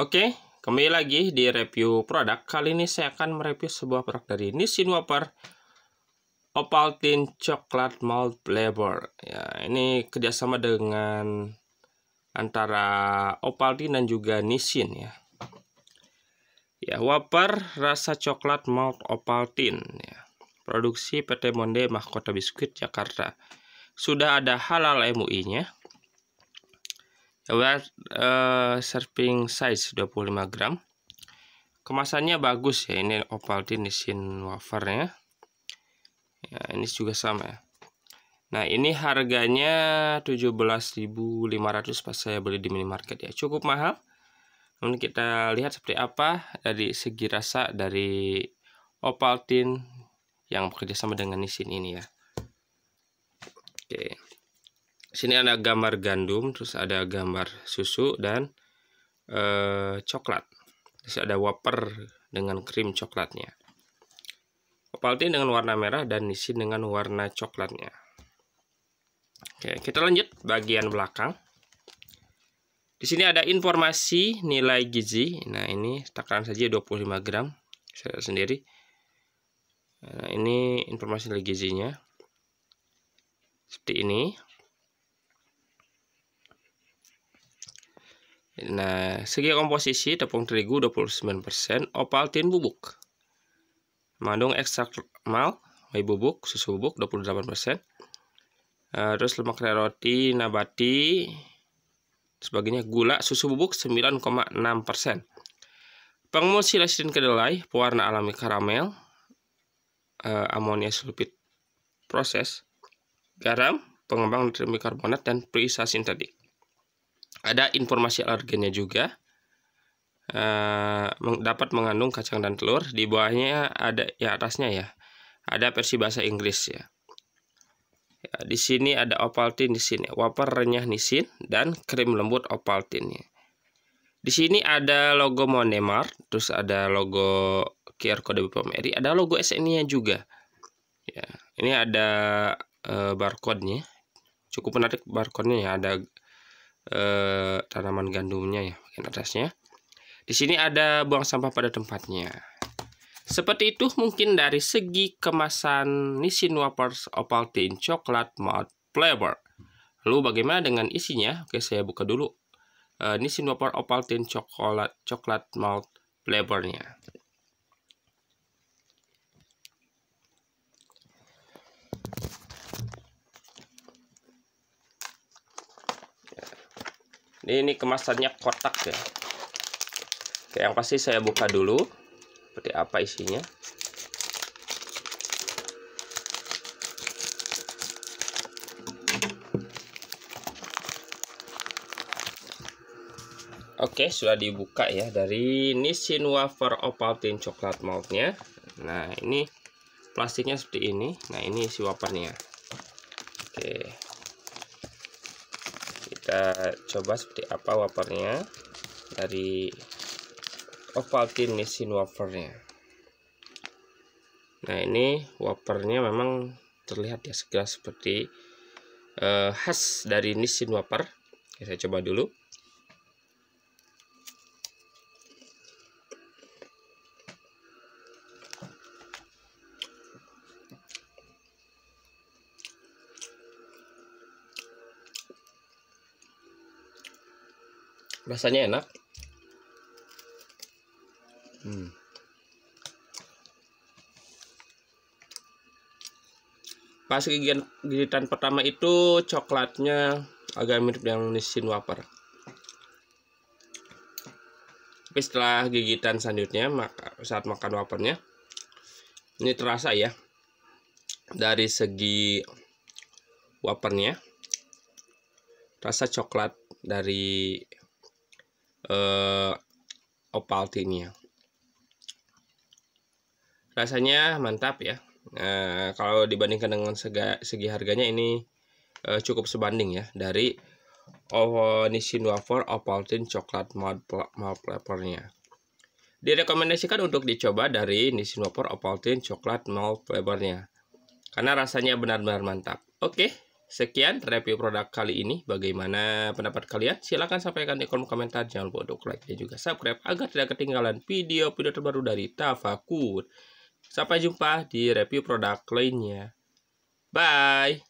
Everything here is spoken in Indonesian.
Oke, kembali lagi di review produk. Kali ini saya akan mereview sebuah produk dari Nissin Whopper Opaltine Coklat Malt Flavor. Ya, ini kerjasama dengan antara Opaltine dan juga Nissin ya. Ya, Whopper rasa coklat malt Opaltine ya. Produksi PT Monde Mahkota Biskuit Jakarta. Sudah ada halal MUI-nya. We're uh, serving size 25 gram. Kemasannya bagus ya, ini Ovaltine sin wafernya. Ya, ini juga sama ya. Nah, ini harganya 17.500 pas saya beli di minimarket ya. Cukup mahal. Namun kita lihat seperti apa dari segi rasa dari Ovaltine yang bekerja sama dengan nisin ini ya. Oke sini ada gambar gandum terus ada gambar susu dan eh, coklat terus ada wafer dengan krim coklatnya Opaltin dengan warna merah dan isi dengan warna coklatnya oke kita lanjut bagian belakang di sini ada informasi nilai gizi nah ini takaran saja 25 gram saya sendiri nah ini informasi nilai gizinya seperti ini Nah, segi komposisi tepung terigu 29%, opaltin bubuk. Mandung ekstrak mal, whey bubuk, susu bubuk 28%. Uh, eh, terus lemak roti nabati sebagainya gula susu bubuk 9,6%. Pengemulsi lecithin kedelai, pewarna alami karamel, uh, amonia sulfit proses, garam, pengembang nitrim mikarbonat, dan perisa sintetik ada informasi alergennya juga e, dapat mengandung kacang dan telur di bawahnya ada ya atasnya ya ada versi bahasa Inggris ya. ya di sini ada opaltin di sini wafer renyah nisin dan krim lembut opaltin ya. di sini ada logo monemar terus ada logo QR code BPOM RI ada logo SNI nya juga ya ini ada e, eh, barcode nya cukup menarik barcode nya ya ada eh, tanaman gandumnya ya bagian atasnya. Di sini ada buang sampah pada tempatnya. Seperti itu mungkin dari segi kemasan Nissin Whoppers Ovaltine Chocolate Malt Flavor. Lalu bagaimana dengan isinya? Oke, saya buka dulu. Uh, Nissin Sinoper Ovaltine Coklat Coklat Malt Flavornya. ini, ini kemasannya kotak ya oke yang pasti saya buka dulu seperti apa isinya Oke, sudah dibuka ya dari Nissin Wafer tin coklat maltnya. Nah, ini plastiknya seperti ini. Nah, ini isi wafernya. Oke kita coba seperti apa wafernya dari Ovaltine mesin wafernya nah ini wafernya memang terlihat ya segera seperti eh, khas dari Nissin wafer saya coba dulu rasanya enak hmm. pas gigitan, gigitan pertama itu coklatnya agak mirip dengan Nissin Wafer tapi setelah gigitan selanjutnya maka saat makan wafernya ini terasa ya dari segi wafernya rasa coklat dari Eh, opal tinnya rasanya mantap ya eh, kalau dibandingkan dengan segi, segi harganya ini uh, cukup sebanding ya dari oh, Nissin Wafer tin Coklat Mau Flavornya direkomendasikan untuk dicoba dari Nissin Wafer opal tin Coklat Malt Flavornya karena rasanya benar-benar mantap oke okay. Sekian review produk kali ini. Bagaimana pendapat kalian? Silahkan sampaikan di kolom komentar. Jangan lupa untuk like dan juga subscribe agar tidak ketinggalan video-video terbaru dari Tafakur. Sampai jumpa di review produk lainnya. Bye!